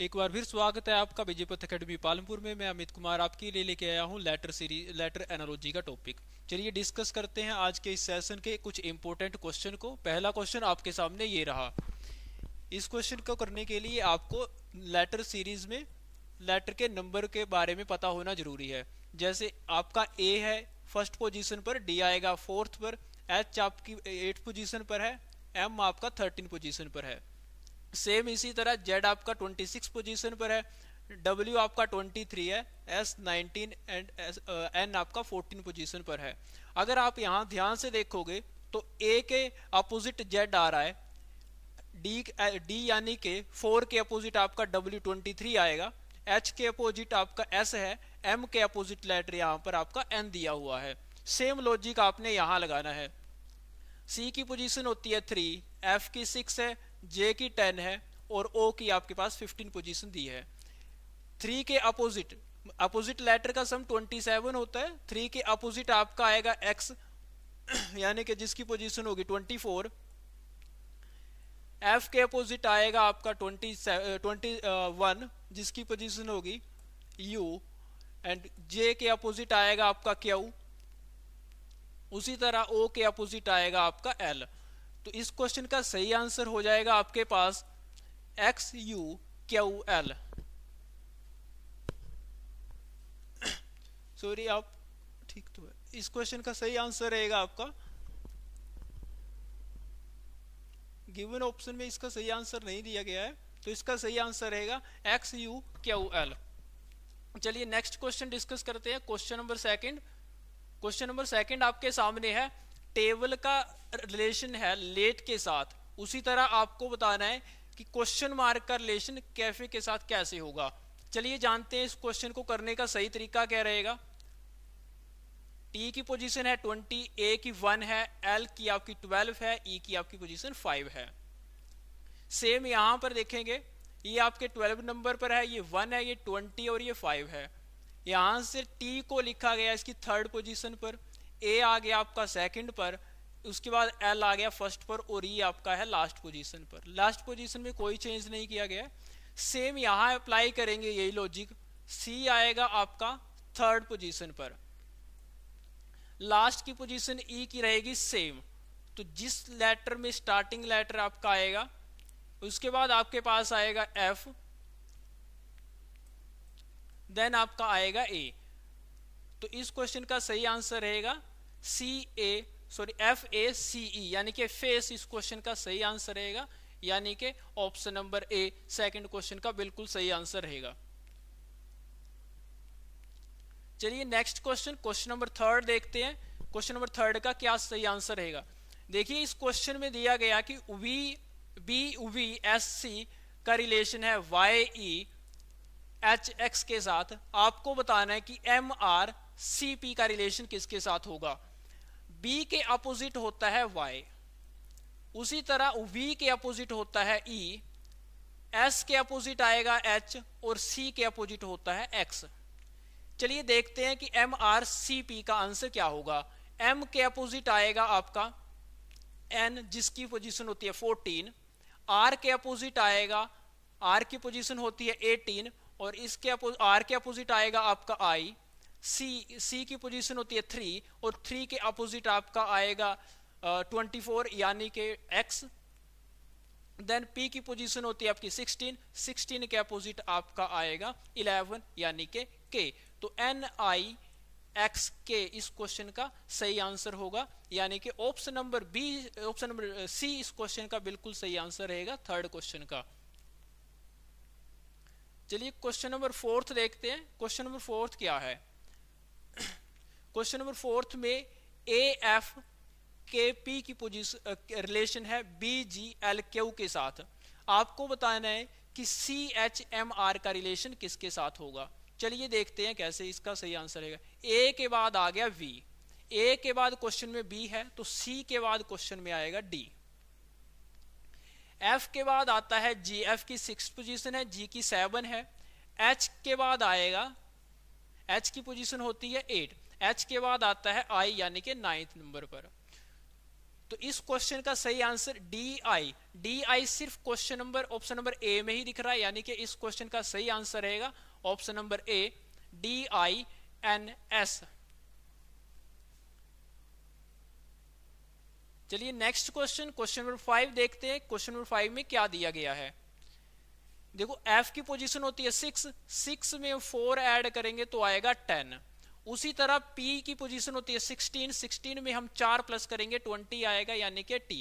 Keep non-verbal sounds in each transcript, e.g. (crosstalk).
एक बार फिर स्वागत है आपका विजयपथ अकेडमी पालमपुर में मैं अमित कुमार आपके लिए लेके आया हूँ लेटर सीरीज लेटर एनोलॉजी का टॉपिक चलिए डिस्कस करते हैं आज के इस सेशन के कुछ इंपॉर्टेंट क्वेश्चन को पहला क्वेश्चन आपके सामने ये रहा इस क्वेश्चन को करने के लिए आपको लेटर सीरीज में लेटर के नंबर के बारे में पता होना जरूरी है जैसे आपका ए है फर्स्ट पोजिशन पर डी आएगा फोर्थ पर एच आपकी एट पोजिशन पर है एम आपका थर्टीन पोजिशन पर है सेम इसी तरह जेड आपका 26 पोजीशन पर है डब्ल्यू आपका 23 है एस 19 एंड एन आपका 14 पोजीशन पर है अगर आप यहाँ ध्यान से देखोगे तो ए के अपोजिट जेड आ रहा है डी डी यानी के फोर के अपोजिट आपका डब्ल्यू ट्वेंटी थ्री आएगा एच के अपोजिट आपका एस है एम के अपोजिट लेटर यहाँ पर आपका एन दिया हुआ है सेम लॉजिक आपने यहाँ लगाना है सी की पोजीशन होती है थ्री एफ की सिक्स है जे की टेन है और ओ की आपके पास फिफ्टीन पोजीशन दी है थ्री के अपोजिट अपोजिट लेटर का सम ट्वेंटी सेवन होता है थ्री के अपोजिट आपका आएगा एक्स (clears throat) यानी कि जिसकी पोजीशन होगी ट्वेंटी फोर एफ के अपोजिट आएगा आपका ट्वेंटी ट्वेंटी वन जिसकी पोजीशन होगी यू एंड जे के अपोजिट आएगा आपका क्यू उसी तरह ओ के अपोजिट आएगा आपका एल तो इस क्वेश्चन का सही आंसर हो जाएगा आपके पास X U Q L sorry आप ठीक तो है इस क्वेश्चन का सही आंसर रहेगा आपका गिवन ऑप्शन में इसका सही आंसर नहीं दिया गया है तो इसका सही आंसर रहेगा एक्स यू क्यू एल चलिए नेक्स्ट क्वेश्चन डिस्कस करते हैं question number second question number second आपके सामने है टेबल का रिलेशन है लेट के साथ उसी तरह आपको बताना है कि क्वेश्चन मार्क का रिलेशन कैफे के साथ कैसे होगा चलिए जानते हैं इस क्वेश्चन को करने का सही तरीका क्या रहेगा टी की पोजीशन है 20 ए की 1 है एल की आपकी 12 है ई e की आपकी पोजीशन 5 है सेम यहां पर देखेंगे ये आपके 12 नंबर पर है ये 1 है ये 20 और ये 5 है यहां से टी को लिखा गया इसकी थर्ड पोजिशन पर ए आ गया आपका सेकंड पर उसके बाद एल आ गया फर्स्ट पर और ई e आपका है लास्ट पोजीशन पर लास्ट पोजीशन में कोई चेंज नहीं किया गया सेम यहाँ अप्लाई करेंगे यही लॉजिक सी आएगा आपका थर्ड पोजीशन पर लास्ट की पोजीशन ई e की रहेगी सेम तो जिस लेटर में स्टार्टिंग लेटर आपका आएगा उसके बाद आपके पास आएगा एफ देन आपका आएगा ए तो इस क्वेश्चन का सही आंसर रहेगा C A sorry F A सी ई यानी कि फेस इस क्वेश्चन का सही आंसर रहेगा यानी कि option number A second question का बिल्कुल सही आंसर रहेगा चलिए next question question number third देखते हैं क्वेश्चन नंबर थर्ड का क्या सही आंसर रहेगा देखिए इस क्वेश्चन में दिया गया कि V B V S C का रिलेशन है वाई ई एच एक्स के साथ आपको बताना है कि एम आर सी पी का रिलेशन किसके साथ होगा बी के अपोजिट होता है वाई उसी तरह वी के अपोजिट होता है ई e. एस के अपोजिट आएगा एच और सी के अपोजिट होता है एक्स चलिए देखते हैं कि एम आर सी पी का आंसर क्या होगा एम के अपोजिट आएगा आपका एन जिसकी पोजीशन होती है फोर्टीन आर के अपोजिट आएगा आर की पोजीशन होती है एटीन और इसके आर के अपोजिट आएगा आपका आई सी सी की पोजीशन होती है थ्री और थ्री के अपोजिट आपका आएगा ट्वेंटी फोर यानी के एक्स देन पी की पोजीशन होती है आपकी सिक्सटीन सिक्सटीन के अपोजिट आपका आएगा इलेवन यानी के के तो एन आई एक्स के इस क्वेश्चन का सही आंसर होगा यानी कि option number B option number C इस क्वेश्चन का बिल्कुल सही आंसर रहेगा थर्ड क्वेश्चन का चलिए क्वेश्चन नंबर फोर्थ देखते हैं क्वेश्चन नंबर फोर्थ क्या है क्वेश्चन नंबर फोर्थ में A F uh, K P की पोजिशन रिलेशन है बी जी एल क्यू के साथ आपको बताना है कि सी एच एम आर का रिलेशन किसके साथ होगा चलिए देखते हैं कैसे इसका सही आंसर है ए के बाद आ गया वी ए के बाद क्वेश्चन में बी है तो सी के बाद क्वेश्चन में आएगा डी एफ के बाद आता है जी एफ की सिक्स पोजीशन है जी की सेवन है एच के बाद आएगा एच की पोजीशन होती है एट एच के बाद आता है आई यानी कि नाइन्थ नंबर पर तो इस क्वेश्चन का सही answer D I D I सिर्फ question number option number A में ही दिख रहा है यानी कि इस क्वेश्चन का सही आंसर रहेगा option number A D I N S चलिए next question question number five देखते हैं क्वेश्चन नंबर फाइव में क्या दिया गया है देखो एफ की पोजीशन होती है सिक्स सिक्स में फोर ऐड करेंगे तो आएगा टेन उसी तरह पी की पोजीशन होती है सिक्सटीन सिक्सटीन में हम चार प्लस करेंगे ट्वेंटी आएगा यानी कि टी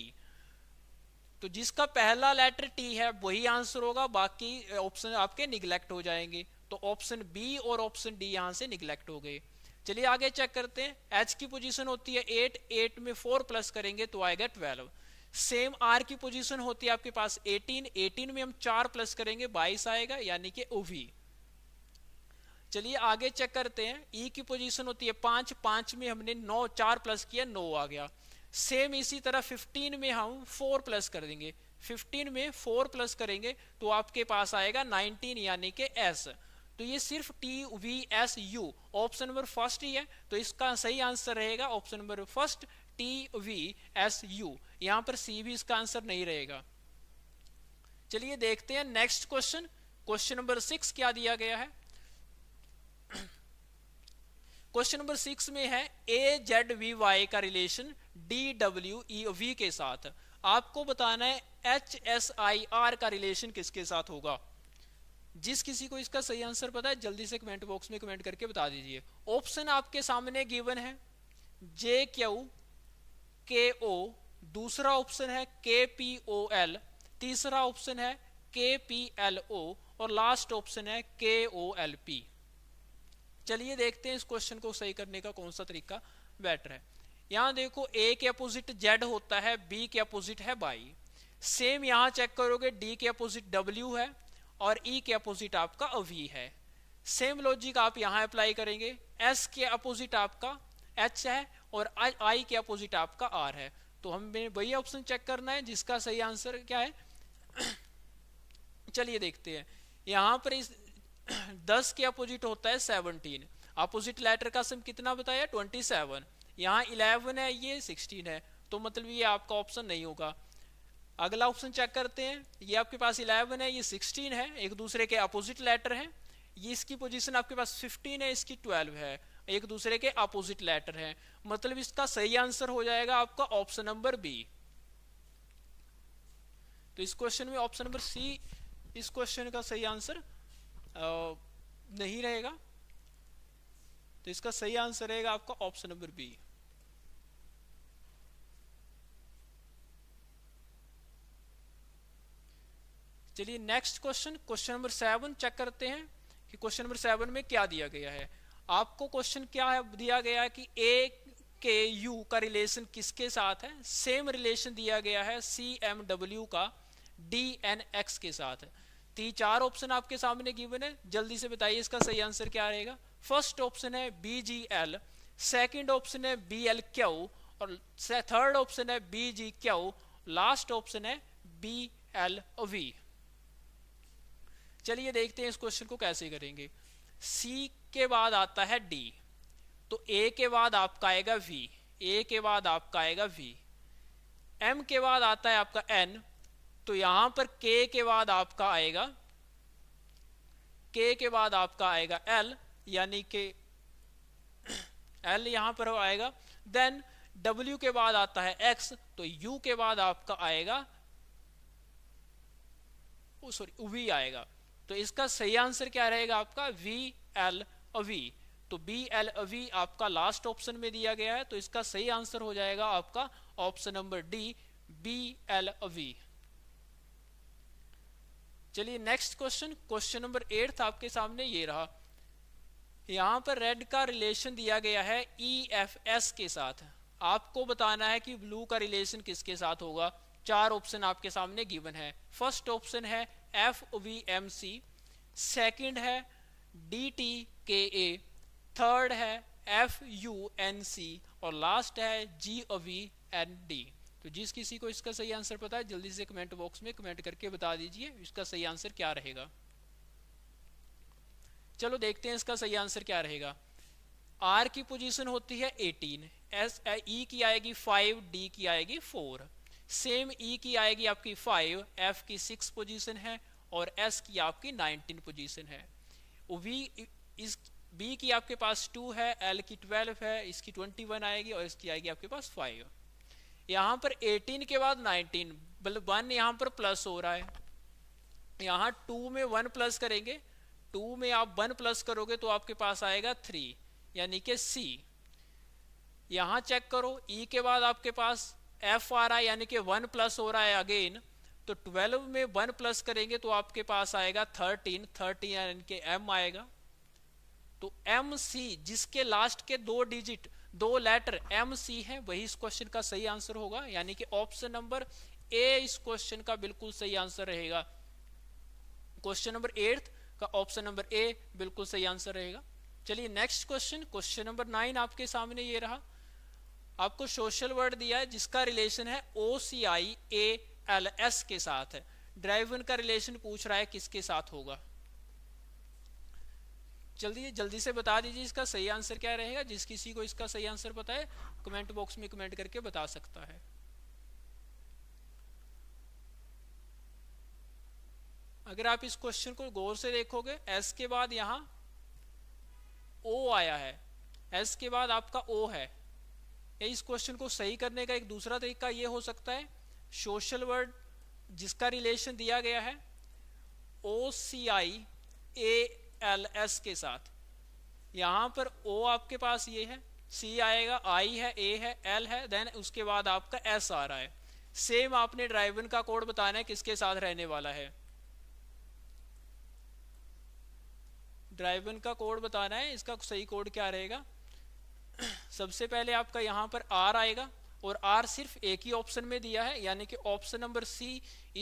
तो जिसका पहला लेटर टी है वही आंसर होगा बाकी ऑप्शन आपके निगलेक्ट हो जाएंगे तो ऑप्शन बी और ऑप्शन डी यहां से निगलेक्ट हो गए चलिए आगे चेक करते हैं एच की पोजीशन होती है एट एट में फोर प्लस करेंगे तो आएगा ट्वेल्व सेम आर की पोजीशन होती है आपके पास 18 18 में हम चार प्लस करेंगे 22 आएगा यानी कि ओवी चलिए आगे चेक करते हैं ई e की पोजीशन होती है पांच पांच में हमने नौ चार प्लस किया नौ आ गया सेम इसी तरह 15 में हम फोर प्लस कर देंगे 15 में फोर प्लस करेंगे तो आपके पास आएगा 19 यानी कि एस तो ये सिर्फ T V S U option number first ही है तो इसका सही आंसर रहेगा option number first T V S U यहां पर सी भी इसका आंसर नहीं रहेगा चलिए देखते हैं next question question number six क्या दिया गया है क्वेश्चन नंबर सिक्स में है ए जेड वी वाई का relation D W E V के साथ आपको बताना है एच एस आई आर का रिलेशन किसके साथ होगा जिस किसी को इसका सही आंसर पता है जल्दी से कमेंट बॉक्स में कमेंट करके बता दीजिए ऑप्शन आपके सामने गिवन है जे क्यू के ओ दूसरा ऑप्शन है के पी ओ एल तीसरा ऑप्शन है के पी एल ओ और लास्ट ऑप्शन है के ओ एल पी चलिए देखते हैं इस क्वेश्चन को सही करने का कौन सा तरीका बेटर है यहां देखो ए के अपोजिट जेड होता है बी के अपोजिट है बाई सेम यहां चेक करोगे डी के अपोजिट डब्ल्यू है और ई e के अपोजिट आपका अवी है सेम लॉजिक आप यहां अप्लाई करेंगे एस के अपोजिट आपका एच है और आज आई के अपोजिट आपका आर है तो हमें वही ऑप्शन चेक करना है जिसका सही आंसर क्या है चलिए देखते हैं यहां पर इस दस के अपोजिट होता है सेवनटीन अपोजिट लेटर का सम कितना बताया ट्वेंटी सेवन यहाँ इलेवन है ये सिक्सटीन है तो मतलब ये आपका ऑप्शन नहीं होगा अगला ऑप्शन चेक करते हैं ये आपके पास इलेवन है ये सिक्सटीन है एक दूसरे के अपोजिट लेटर है ये इसकी पोजीशन आपके पास फिफ्टीन है इसकी ट्वेल्व है एक दूसरे के अपोजिट लेटर हैं मतलब इसका सही आंसर हो जाएगा आपका ऑप्शन नंबर बी तो इस क्वेश्चन में ऑप्शन नंबर सी इस क्वेश्चन का सही आंसर नहीं रहेगा तो इसका सही आंसर रहेगा आपका ऑप्शन नंबर बी चलिए next question question number seven check करते हैं कि क्वेश्चन नंबर सेवन में क्या दिया गया है आपको क्वेश्चन क्या है दिया गया है कि ए के यू का रिलेशन किसके साथ है सेम रिलेशन दिया गया है सी एम डब्ल्यू का डी एन एक्स के साथ है चार ऑप्शन आपके सामने गिवन है जल्दी से बताइए इसका सही आंसर क्या रहेगा फर्स्ट ऑप्शन है B G L second option है बी एल क्यू और थर्ड ऑप्शन है B G Q last option है बी एल वी चलिए देखते हैं इस क्वेश्चन को कैसे करेंगे सी के बाद आता है डी तो ए के बाद आपका आएगा वी ए के बाद आपका आएगा वी एम के बाद आता है आपका एन तो यहां पर के के बाद आपका आएगा के के बाद आपका आएगा एल यानी के एल यहां पर आएगा देन डब्ल्यू के बाद आता है एक्स तो यू के बाद आपका आएगा सॉरी वी आएगा तो इसका सही आंसर क्या रहेगा आपका वी एल अवी तो बी एल अवी आपका लास्ट ऑप्शन में दिया गया है तो इसका सही आंसर हो जाएगा आपका option number D B L V चलिए next question question number eight आपके सामने ये रहा यहां पर रेड का रिलेशन दिया गया है ई एफ एस के साथ आपको बताना है कि ब्लू का रिलेशन किसके साथ होगा चार ऑप्शन आपके सामने गिवन है फर्स्ट ऑप्शन है F V M C second है D T K A third है एफ यू एन सी और लास्ट है जी वी एन डी तो जिस किसी को इसका सही आंसर पता है जल्दी से कमेंट बॉक्स में कमेंट करके बता दीजिए इसका सही आंसर क्या रहेगा चलो देखते हैं इसका सही आंसर क्या रहेगा आर की पोजीशन होती है 18 एस ई e की आएगी 5 डी की आएगी फोर सेम ई e की आएगी आपकी फाइव एफ की सिक्स पोजीशन है और एस की आपकी नाइनटीन पोजीशन है वी इस बी की आपके पास टू है एल की ट्वेल्व है इसकी ट्वेंटी वन आएगी और इसकी आएगी आपके पास फाइव यहाँ पर एटीन के बाद नाइनटीन मतलब वन यहाँ पर प्लस हो रहा है यहाँ टू में वन प्लस करेंगे टू में आप वन प्लस करोगे तो आपके पास आएगा थ्री यानी कि सी यहाँ चेक करो ई e के बाद आपके पास एफ आ रहा है यानी कि वन प्लस हो रहा है अगेन तो ट्वेल्व में वन प्लस करेंगे तो आपके पास आएगा थर्टीन थर्टीन यानी कि एम आएगा तो एम सी जिसके लास्ट के दो डिजिट दो लेटर एम सी है वही इस क्वेश्चन का सही आंसर होगा यानी कि ऑप्शन नंबर ए इस क्वेश्चन का बिल्कुल सही आंसर रहेगा क्वेश्चन नंबर एट का ऑप्शन नंबर ए बिल्कुल सही आंसर रहेगा चलिए next question question number nine आपके सामने ये रहा आपको सोशल वर्ड दिया है जिसका रिलेशन है ओ सी आई ए एल एस के साथ है ड्राइव का रिलेशन पूछ रहा है किसके साथ होगा जल्दी जल्दी से बता दीजिए इसका सही आंसर क्या रहेगा जिस किसी को इसका सही आंसर पता है कमेंट बॉक्स में कमेंट करके बता सकता है अगर आप इस क्वेश्चन को गौर से देखोगे एस के बाद यहां ओ आया है एस के बाद आपका ओ है इस क्वेश्चन को सही करने का एक दूसरा तरीका ये हो सकता है सोशल वर्ड जिसका रिलेशन दिया गया है ओ सी आई ए एल एस के साथ यहाँ पर ओ आपके पास ये है सी आएगा आई है ए है एल है देन उसके बाद आपका एस आ रहा है सेम आपने ड्राइवन का कोड बताना है किसके साथ रहने वाला है ड्राइवन का कोड बताना है इसका सही कोड क्या रहेगा सबसे पहले आपका यहां पर आर आएगा और आर सिर्फ एक ही ऑप्शन में दिया है यानी कि ऑप्शन नंबर सी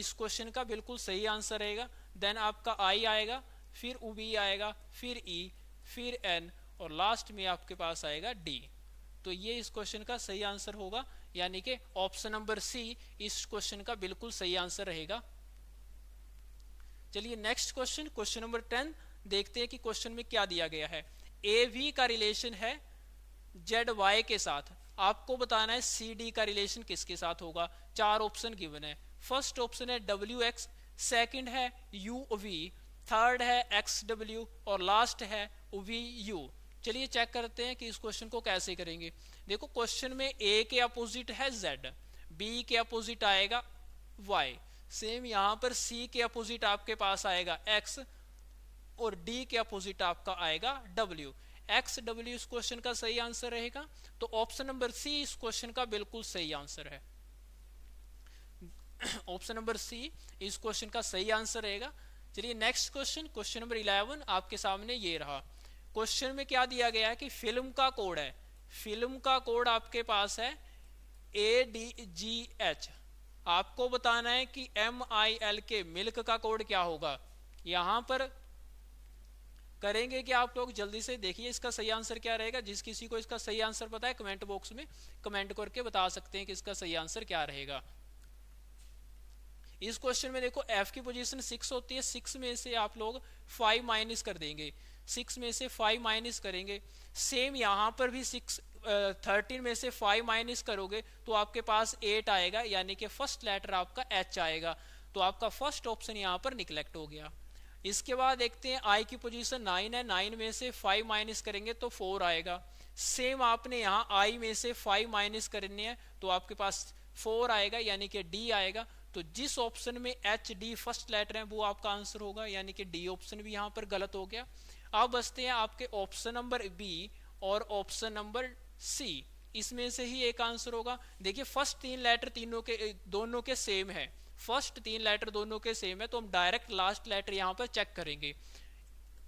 इस क्वेश्चन का बिल्कुल सही आंसर रहेगा देन आपका आई आएगा फिर ओ बी आएगा फिर ई e, फिर एन और लास्ट में आपके पास आएगा डी तो ये इस क्वेश्चन का सही आंसर होगा यानी कि ऑप्शन नंबर सी इस क्वेश्चन का बिल्कुल सही आंसर रहेगा चलिए next question question number ten देखते हैं कि क्वेश्चन में क्या दिया गया है ए वी का रिलेशन है जेड वाई के साथ आपको बताना है सी डी का रिलेशन किसके साथ होगा चार ऑप्शन गिवन है फर्स्ट ऑप्शन है डब्ल्यू एक्स सेकेंड है यू वी थर्ड है एक्स डब्ल्यू और लास्ट है वी यू चलिए चेक करते हैं कि इस क्वेश्चन को कैसे करेंगे देखो क्वेश्चन में ए के अपोजिट है जेड बी के अपोजिट आएगा वाई सेम यहां पर सी के अपोजिट आपके पास आएगा एक्स और डी के अपोजिट आपका आएगा डब्ल्यू एक्स डब्ल्यू इस क्वेश्चन का सही आंसर रहेगा तो ऑप्शन नंबर सी इस क्वेश्चन का बिल्कुल सही आंसर है ऑप्शन नंबर सी इस क्वेश्चन का सही आंसर रहेगा चलिए next question question number eleven आपके सामने ये रहा क्वेश्चन में क्या दिया गया है कि फिल्म का कोड है फिल्म का कोड आपके पास है ए डी जी एच आपको बताना है कि एम आई एल के मिल्क का कोड क्या होगा यहां पर करेंगे कि आप लोग जल्दी से देखिए इसका सही आंसर क्या रहेगा जिस किसी को इसका सही आंसर पता है कमेंट बॉक्स में कमेंट करके बता सकते हैं कि इसका सही आंसर क्या रहेगा इस क्वेश्चन में देखो एफ की पोजीशन सिक्स होती है सिक्स में से आप लोग फाइव माइनस कर देंगे सिक्स में से फाइव माइनस करेंगे सेम यहां पर भी सिक्स थर्टीन में से फाइव माइनस करोगे तो आपके पास एट आएगा यानी कि फर्स्ट लेटर आपका एच आएगा तो आपका फर्स्ट ऑप्शन यहाँ पर निकलेक्ट हो गया इसके बाद देखते हैं आई की पोजीशन नाइन है नाइन में से फाइव माइनस करेंगे तो फोर आएगा सेम आपने यहाँ आई में से फाइव माइनस करनी है तो आपके पास फोर आएगा यानी कि डी आएगा तो जिस ऑप्शन में एच डी फर्स्ट लेटर है वो आपका आंसर होगा यानी कि डी ऑप्शन भी यहाँ पर गलत हो गया अब बचते हैं आपके ऑप्शन नंबर बी और ऑप्शन नंबर सी इसमें से ही एक आंसर होगा देखिए फर्स्ट तीन लेटर तीनों के दोनों के सेम है फर्स्ट तीन लेटर दोनों के सेम है तो हम डायरेक्ट लास्ट लेटर यहाँ पर चेक करेंगे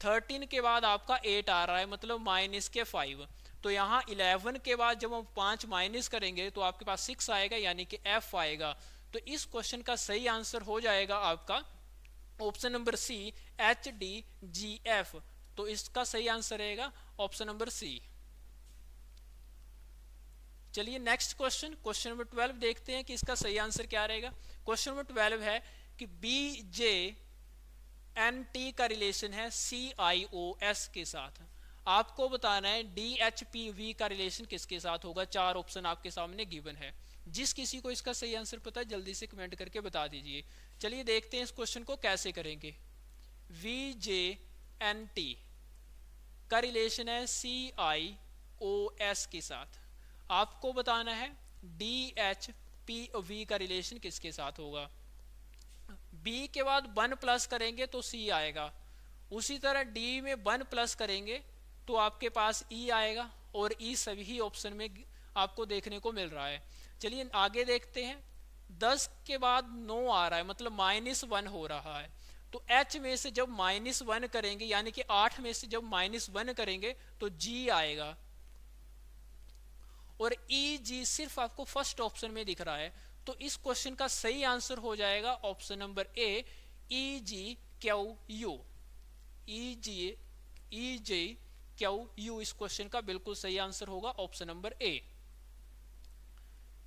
थर्टीन के बाद आपका एट आ रहा है मतलब माइनस के फाइव तो यहाँ इलेवन के बाद जब हम पाँच माइनस करेंगे तो आपके पास सिक्स आएगा यानी कि एफ आएगा तो इस क्वेश्चन का सही आंसर हो जाएगा आपका option number C H D G F तो इसका सही आंसर रहेगा ऑप्शन नंबर सी चलिए next question question number twelve देखते हैं कि इसका सही आंसर क्या रहेगा क्वेश्चन नंबर ट्वेल्व है कि बी जे एन टी का रिलेशन है सी आई ओ एस के साथ आपको बताना है डी एच पी वी का रिलेशन किसके साथ होगा चार ऑप्शन आपके सामने गिवन है जिस किसी को इसका सही आंसर पता है जल्दी से कमेंट करके बता दीजिए चलिए देखते हैं इस क्वेश्चन को कैसे करेंगे वी जे एन टी का रिलेशन है सी आई ओ एस के साथ आपको बताना है डी एच पी वी का रिलेशन किसके साथ होगा बी के बाद वन प्लस करेंगे तो सी आएगा उसी तरह डी में वन प्लस करेंगे तो आपके पास ई e आएगा और ई e सभी ऑप्शन में आपको देखने को मिल रहा है चलिए आगे देखते हैं दस के बाद नो आ रहा है मतलब माइनस वन हो रहा है तो एच में से जब माइनस वन करेंगे यानी कि आठ में से जब माइनस वन करेंगे तो जी आएगा और ई e, जी सिर्फ आपको फर्स्ट ऑप्शन में दिख रहा है तो इस क्वेश्चन का सही आंसर हो जाएगा option number A E G Q U E G E J Q U इस क्वेश्चन का बिल्कुल सही आंसर होगा ऑप्शन नंबर ए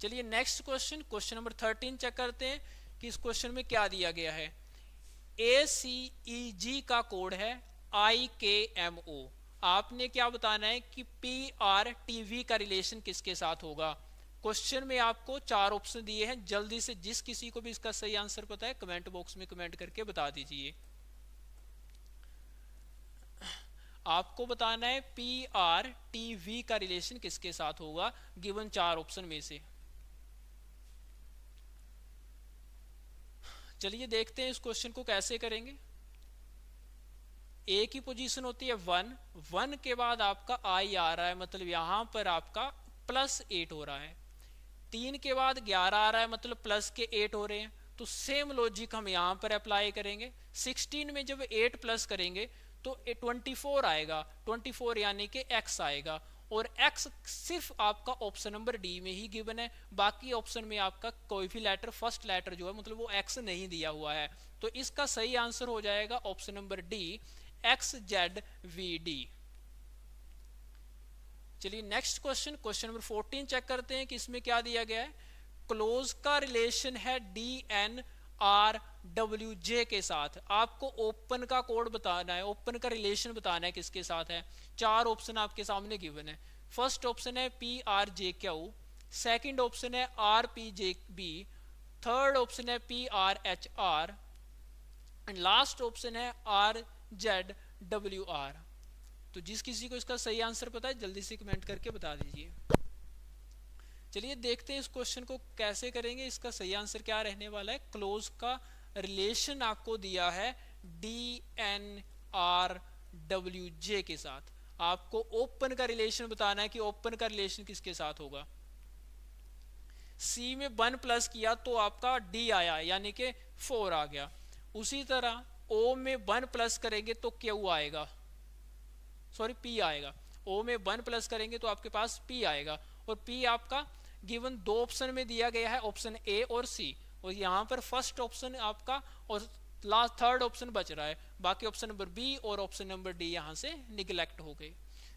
चलिए next question question number thirteen check करते हैं कि इस क्वेश्चन में क्या दिया गया है ए सी ई जी का कोड है आई के एम ओ आपने क्या बताना है कि पी आर टी वी का रिलेशन किसके साथ होगा क्वेश्चन में आपको चार ऑप्शन दिए हैं जल्दी से जिस किसी को भी इसका सही आंसर पता है कमेंट बॉक्स में कमेंट करके बता दीजिए आपको बताना है पी आर टी वी का रिलेशन किसके साथ होगा गिवन चार ऑप्शन में से चलिए देखते हैं इस क्वेश्चन को कैसे करेंगे ए की पोजीशन होती है वन वन के बाद आपका आई आ रहा है मतलब यहां पर आपका प्लस एट हो रहा है तीन के बाद ग्यारह आ रहा है मतलब प्लस के एट हो रहे हैं तो सेम लॉजिक हम यहां पर अप्लाई करेंगे सिक्सटीन में जब एट प्लस करेंगे तो ट्वेंटी फोर आएगा ट्वेंटी फोर यानी कि एक्स आएगा और एक्स सिर्फ आपका ऑप्शन नंबर डी में ही गिवन है बाकी ऑप्शन में आपका कोई भी लेटर फर्स्ट लेटर जो है मतलब वो एक्स नहीं दिया हुआ है तो इसका सही आंसर हो जाएगा option number D X Z V D चलिए next question question number 14 check करते हैं कि इसमें क्या दिया गया है क्लोज का रिलेशन है D N R W J के साथ आपको ओपन का कोड बताना है ओपन का रिलेशन बताना है किसके साथ है चार ऑप्शन आपके सामने गिवन है फर्स्ट ऑप्शन है P R J Q second option है R P J B third option है P R H R and last option है आर जेड डब्ल्यू आर तो जिस किसी को इसका सही आंसर पता है जल्दी से कमेंट करके बता दीजिए चलिए देखते हैं इस क्वेश्चन को कैसे करेंगे इसका सही आंसर क्या रहने वाला है क्लोज का रिलेशन आपको दिया है D N R W J के साथ आपको ओपन का रिलेशन बताना है कि ओपन का रिलेशन किसके साथ होगा सी में वन प्लस किया तो आपका डी आया यानी कि फोर आ गया उसी तरह ओ में वन प्लस करेंगे तो क्यू आएगा सॉरी पी आएगा ओ में वन प्लस करेंगे तो आपके पास पी आएगा और पी आपका गिवन दो ऑप्शन में दिया गया है ऑप्शन ए और सी और यहाँ पर फर्स्ट ऑप्शन आपका और लास्ट थर्ड ऑप्शन बच रहा है बाकी ऑप्शन नंबर बी और ऑप्शन नंबर डी यहाँ से निगलेक्ट हो गए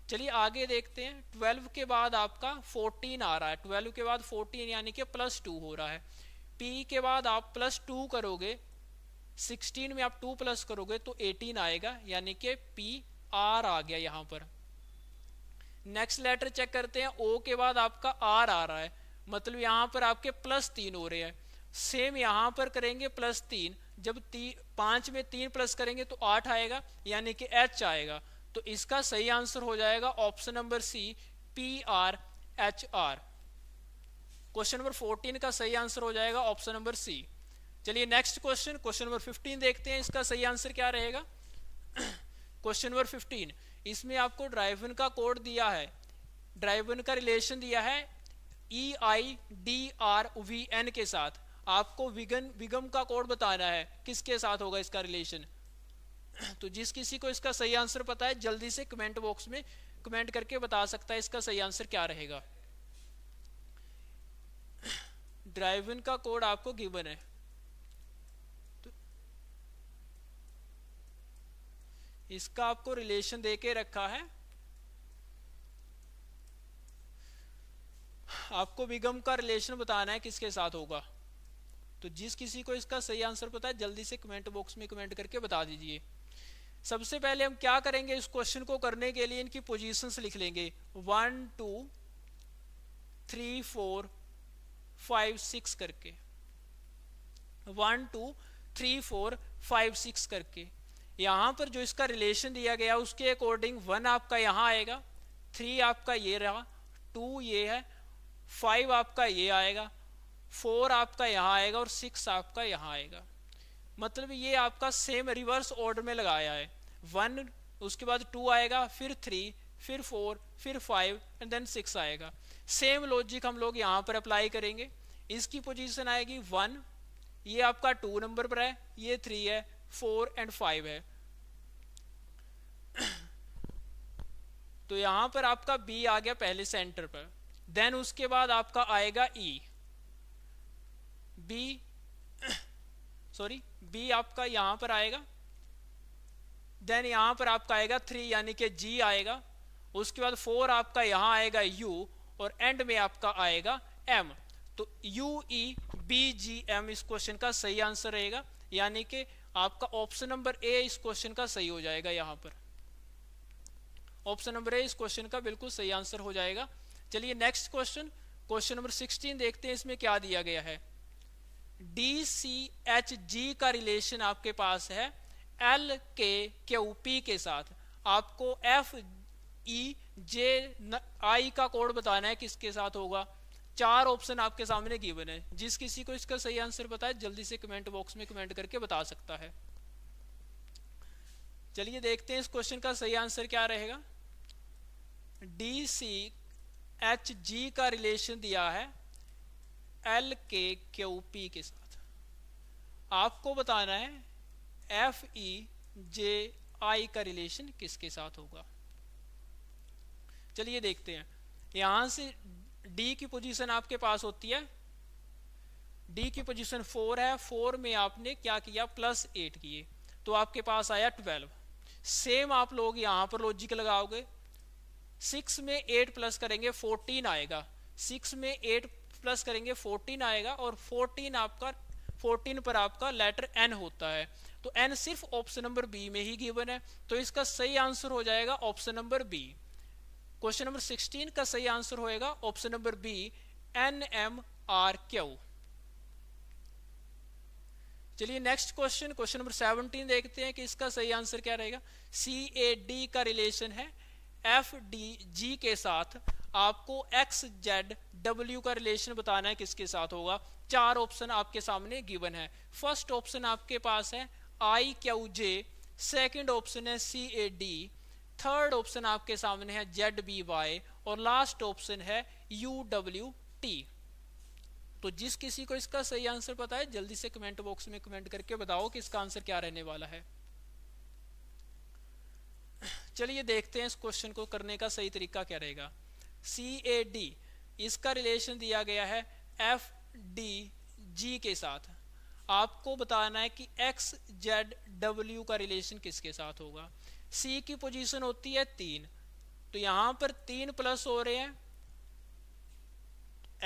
चलिए आगे देखते हैं ट्वेल्व के बाद आपका फोर्टीन आ रहा है ट्वेल्व के बाद फोर्टीन यानी कि प्लस टू हो रहा है पी के बाद आप प्लस टू करोगे 16 में आप 2 प्लस करोगे तो 18 आएगा यानी कि पी आर आ गया यहाँ पर नेक्स्ट लेटर चेक करते हैं ओ के बाद आपका आर आ रहा है मतलब यहाँ पर आपके प्लस तीन हो रहे हैं सेम यहां पर करेंगे प्लस तीन जब ती, पांच में तीन प्लस करेंगे तो आठ आएगा यानी कि एच आएगा तो इसका सही आंसर हो जाएगा option number C P R H R question number fourteen का सही आंसर हो जाएगा ऑप्शन नंबर सी चलिए नेक्स्ट क्वेश्चन क्वेश्चन नंबर 15 देखते हैं इसका सही आंसर क्या रहेगा क्वेश्चन नंबर 15 इसमें आपको ड्राइवन का कोड दिया है ड्राइवन का रिलेशन दिया है E I D R V N के साथ आपको विगन विगम का कोड बताना है किसके साथ होगा इसका रिलेशन (clears throat) तो जिस किसी को इसका सही आंसर पता है जल्दी से कमेंट बॉक्स में कमेंट करके बता सकता है इसका सही आंसर क्या रहेगा (clears throat) ड्राइवन का कोड आपको गिवन है इसका आपको रिलेशन दे के रखा है आपको विगम का रिलेशन बताना है किसके साथ होगा तो जिस किसी को इसका सही आंसर पता है जल्दी से कमेंट बॉक्स में कमेंट करके बता दीजिए सबसे पहले हम क्या करेंगे इस क्वेश्चन को करने के लिए इनकी पोजीशंस लिख लेंगे one two three four five six करके one two three four five six करके यहाँ पर जो इसका रिलेशन दिया गया उसके अकॉर्डिंग वन आपका यहाँ आएगा थ्री आपका ये रहा टू ये है फाइव आपका ये आएगा फोर आपका यहाँ आएगा और सिक्स आपका यहाँ आएगा मतलब ये आपका सेम रिवर्स ऑर्डर में लगाया है वन उसके बाद टू आएगा फिर थ्री फिर फोर फिर फाइव एंड देन सिक्स आएगा सेम लॉजिक हम लोग यहाँ पर अप्लाई करेंगे इसकी पोजीशन आएगी वन ये आपका टू नंबर पर है ये थ्री है फोर एंड फाइव है तो यहां पर आपका बी आ गया पहले सेंटर पर देन उसके बाद आपका आएगा ई बी सॉरी बी आपका यहां पर आएगा देन यहां पर आपका आएगा थ्री यानी कि जी आएगा उसके बाद फोर आपका यहां आएगा यू और एंड में आपका आएगा एम तो U E e, BGM G M इस क्वेश्चन का सही आंसर रहेगा यानी कि आपका ऑप्शन नंबर ए इस क्वेश्चन का सही हो जाएगा यहाँ पर ऑप्शन नंबर ए इस क्वेश्चन का बिल्कुल सही आंसर हो जाएगा चलिए नेक्स्ट क्वेश्चन क्वेश्चन नंबर 16 देखते हैं इसमें क्या दिया गया है डी सी एच जी का रिलेशन आपके पास है एल के क्यू पी के साथ आपको एफ ई जे आई का कोड बताना है किसके साथ होगा चार ऑप्शन आपके सामने गिवन है जिस किसी को इसका सही आंसर बताए जल्दी से कमेंट बॉक्स में कमेंट करके बता सकता है चलिए देखते हैं इस क्वेश्चन का सही आंसर क्या रहेगा डी सी एच जी का रिलेशन दिया है एल के क्यू पी के साथ आपको बताना है एफ ई जे आई का रिलेशन किसके साथ होगा चलिए देखते हैं यहां से डी की पोजीशन आपके पास होती है डी की पोजीशन फोर है फोर में आपने क्या किया प्लस एट किए तो आपके पास आया ट्वेल्व सेम आप लोग यहां पर लॉजिक लगाओगे सिक्स में एट प्लस करेंगे फोर्टीन आएगा सिक्स में एट प्लस करेंगे फोर्टीन आएगा और फोर्टीन आपका फोर्टीन पर आपका लेटर एन होता है तो एन सिर्फ ऑप्शन नंबर बी में ही गिवन है तो इसका सही आंसर हो जाएगा option number B question number 16 का सही आंसर होएगा option number B N M R Q चलिए नेक्स्ट क्वेश्चन क्वेश्चन नंबर 17 देखते हैं कि इसका सही आंसर क्या रहेगा सी ए डी का रिलेशन है एफ डी जी के साथ आपको एक्स जेड डब्ल्यू का रिलेशन बताना है किसके साथ होगा चार ऑप्शन आपके सामने गिवन है फर्स्ट ऑप्शन आपके पास है I Q J second option है C A D third option आपके सामने है जेड बी वाई और लास्ट ऑप्शन है यू डब्ल्यू टी तो जिस किसी को इसका सही आंसर पता है जल्दी से कमेंट बॉक्स में कमेंट करके बताओ कि इसका आंसर क्या रहने वाला है चलिए देखते हैं इस क्वेश्चन को करने का सही तरीका क्या रहेगा सी ए डी इसका रिलेशन दिया गया है एफ डी जी के साथ आपको बताना है कि एक्स जेड डब्ल्यू का रिलेशन किसके साथ होगा सी की पोजीशन होती है तीन तो यहां पर तीन प्लस हो रहे हैं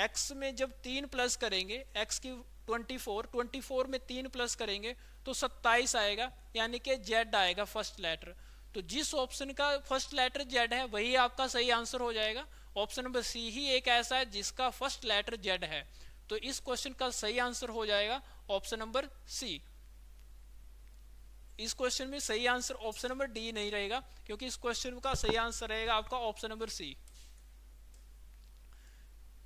एक्स में जब तीन प्लस करेंगे एक्स की ट्वेंटी फोर ट्वेंटी फोर में तीन प्लस करेंगे तो सत्ताईस आएगा यानी कि जेड आएगा फर्स्ट लेटर तो जिस ऑप्शन का फर्स्ट लेटर जेड है वही आपका सही आंसर हो जाएगा ऑप्शन नंबर सी ही एक ऐसा है जिसका फर्स्ट लेटर जेड है तो इस क्वेश्चन का सही आंसर हो जाएगा ऑप्शन नंबर सी इस क्वेश्चन में सही आंसर ऑप्शन नंबर डी नहीं रहेगा क्योंकि इस क्वेश्चन का सही आंसर रहेगा आपका ऑप्शन नंबर सी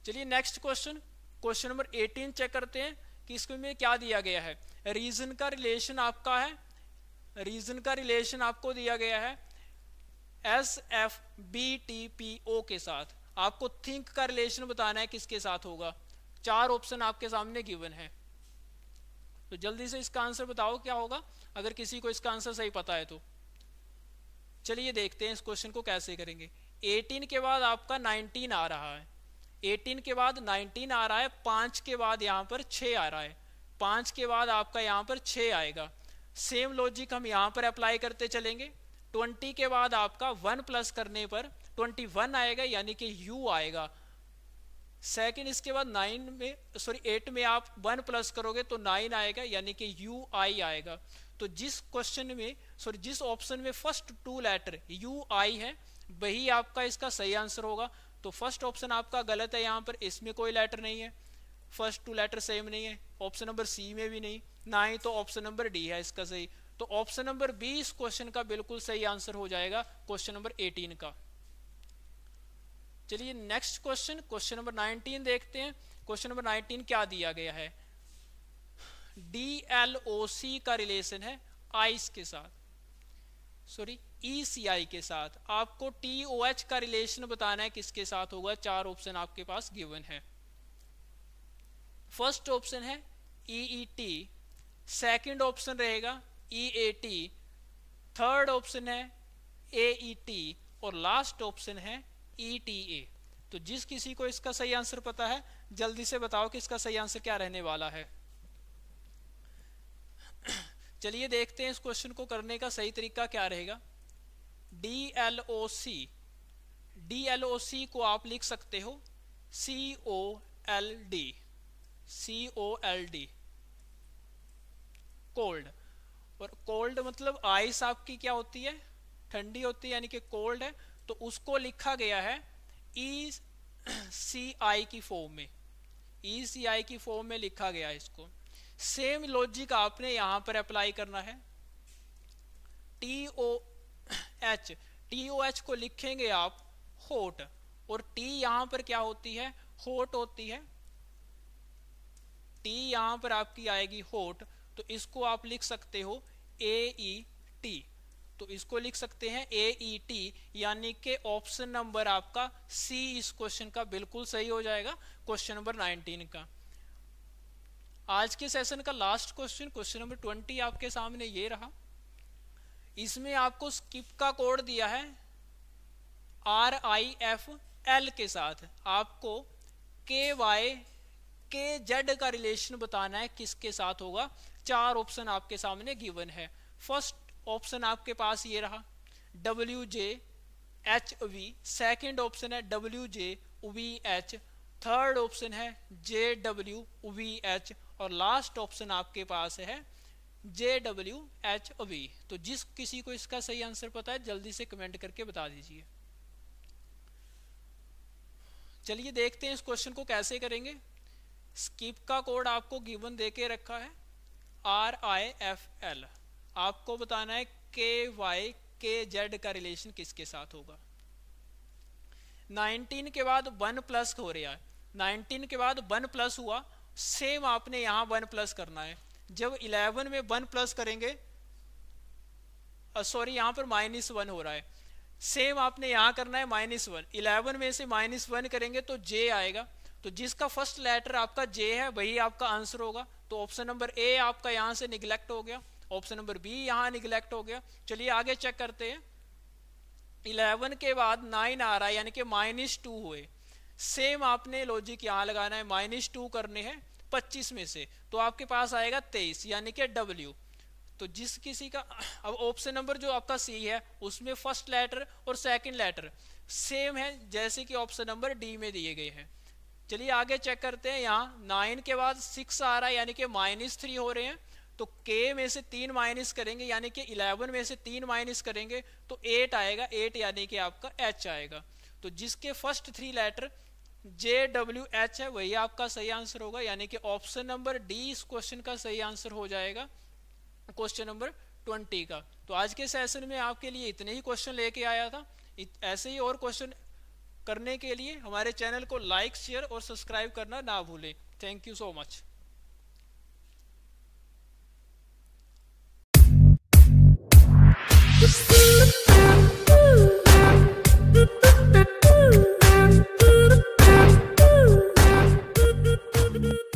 चलिए next question question number 18 check करते हैं कि इसमें में क्या दिया गया है रीजन का रिलेशन आपका है रीजन का रिलेशन आपको दिया गया है S F B T P O के साथ आपको थिंक का रिलेशन बताना है किसके साथ होगा चार ऑप्शन आपके सामने गिवन है तो जल्दी से इसका आंसर बताओ क्या होगा अगर किसी को इसका आंसर सही पता है तो चलिए देखते हैं इस क्वेश्चन को कैसे करेंगे 18 के बाद आपका 19 आ रहा है 18 के बाद 19 आ रहा है पांच के बाद यहां पर 6 आ रहा है पांच के बाद आपका यहां पर 6 आएगा सेम लॉजिक हम यहां पर अप्लाई करते चलेंगे 20 के बाद आपका 1 प्लस करने पर 21 आएगा यानी कि u आएगा सेकंड इसके बाद 9 में सॉरी 8 में आप 1 प्लस करोगे तो 9 आएगा यानी कि यू आई आएगा तो जिस क्वेश्चन में सॉरी जिस ऑप्शन में first two letter U I है वही आपका इसका सही आंसर होगा तो फर्स्ट ऑप्शन आपका गलत है यहाँ पर इसमें कोई लेटर नहीं है फर्स्ट टू लेटर सेम नहीं है ऑप्शन नंबर सी में भी नहीं ना ही तो ऑप्शन नंबर डी है इसका सही तो ऑप्शन नंबर बी इस क्वेश्चन का बिल्कुल सही आंसर हो जाएगा क्वेश्चन नंबर 18 का चलिए नेक्स्ट क्वेश्चन क्वेश्चन नंबर 19 देखते हैं क्वेश्चन नंबर 19 क्या दिया गया है डी एल ओ सी का रिलेशन है आइस के साथ सॉरी ई सी आई के साथ आपको टी ओ एच का रिलेशन बताना है किसके साथ होगा चार ऑप्शन आपके पास गिवन है first e e option e है E E T second option रहेगा E A T third option है ए ई टी और लास्ट ऑप्शन है ई टी ए तो जिस किसी को इसका सही आंसर पता है जल्दी से बताओ कि इसका सही आंसर क्या रहने वाला है चलिए देखते हैं इस क्वेश्चन को करने का सही तरीका क्या रहेगा D L O C D L O C को आप लिख सकते हो C O L D C O L D cold और कोल्ड मतलब आइस आपकी क्या होती है ठंडी होती है यानी कि कोल्ड है तो उसको लिखा गया है ई सी आई की फॉर्म में ई सी आई की फॉर्म में लिखा गया है इसको सेम लॉजिक आपने यहां पर अप्लाई करना है T O H T O H को लिखेंगे आप होट और टी यहां पर क्या होती है होट होती है टी यहां पर आपकी आएगी होट तो इसको आप लिख सकते हो ए ई टी तो इसको लिख सकते हैं ए ई टी यानी के ऑप्शन नंबर आपका सी इस क्वेश्चन का बिल्कुल सही हो जाएगा क्वेश्चन नंबर 19 का आज के सेशन का last question question number twenty आपके सामने ये रहा इसमें आपको स्किप का कोड दिया है आर आई एफ एल के साथ आपको के वाई के जेड का रिलेशन बताना है किसके साथ होगा चार ऑप्शन आपके सामने गिवन है फर्स्ट ऑप्शन आपके पास ये रहा W J H V second option है W J V H third option है जे डब्ल्यू वी एच और लास्ट ऑप्शन आपके पास है J W H O V तो जिस किसी को इसका सही आंसर पता है जल्दी से कमेंट करके बता दीजिए चलिए देखते हैं इस क्वेश्चन को कैसे करेंगे स्किप का कोड आपको गिवन दे के रखा है आर आई एफ एल आपको बताना है के वाई के जेड का रिलेशन किसके साथ होगा 19 के बाद 1 प्लस हो रहा है 19 के बाद 1 प्लस हुआ सेम आपने यहां वन प्लस करना है जब इलेवन में वन प्लस करेंगे सॉरी यहां पर माइनस वन हो रहा है सेम आपने यहां करना है माइनस वन इलेवन में से माइनस वन करेंगे तो जे आएगा तो जिसका फर्स्ट लेटर आपका जे है वही आपका आंसर होगा तो ऑप्शन नंबर ए आपका यहां से निगलेक्ट हो गया ऑप्शन नंबर बी यहाँ निगलेक्ट हो गया चलिए आगे चेक करते हैं इलेवन के बाद नाइन आ रहा है यानी कि माइनस टू हुए सेम आपने लॉजिक यहां लगाना है माइनस टू करने हैं पच्चीस में से तो आपके पास आएगा तेईस यानी कि डब्ल्यू तो जिस किसी का अब ऑप्शन नंबर जो आपका सी है उसमें फर्स्ट लेटर और सेकंड लेटर सेम है जैसे कि ऑप्शन नंबर डी में दिए गए हैं चलिए आगे चेक करते हैं यहाँ नाइन के बाद सिक्स आ रहा है यानी कि माइनस थ्री हो रहे हैं तो के में से तीन माइनस करेंगे यानी कि इलेवन में से तीन माइनस करेंगे तो एट आएगा एट यानी कि आपका एच आएगा तो जिसके first three letter J W H है वही आपका सही आंसर होगा यानी कि ऑप्शन नंबर डी इस क्वेश्चन का सही आंसर हो जाएगा क्वेश्चन नंबर ट्वेंटी का तो आज के सेशन में आपके लिए इतने ही क्वेश्चन लेके आया था ऐसे ही और क्वेश्चन करने के लिए हमारे चैनल को लाइक शेयर और सब्सक्राइब करना ना भूलें thank you so much Ooh. Thank you.